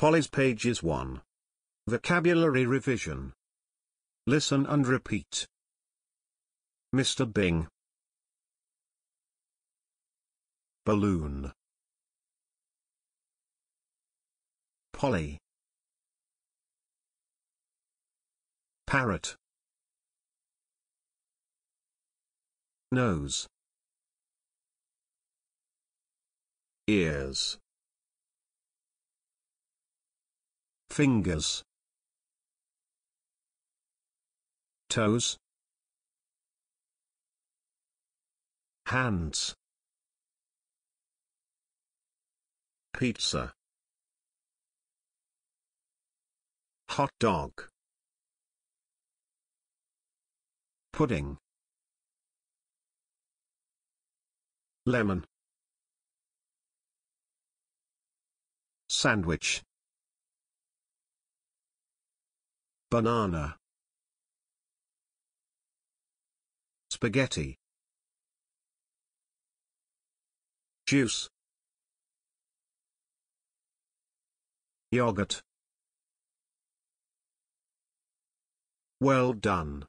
Polly's Pages 1. Vocabulary Revision. Listen and repeat. Mr. Bing. Balloon. Polly. Parrot. Nose. Ears. fingers, toes, hands, pizza, hot dog, pudding, lemon, sandwich Banana. Spaghetti. Juice. Yogurt. Well done.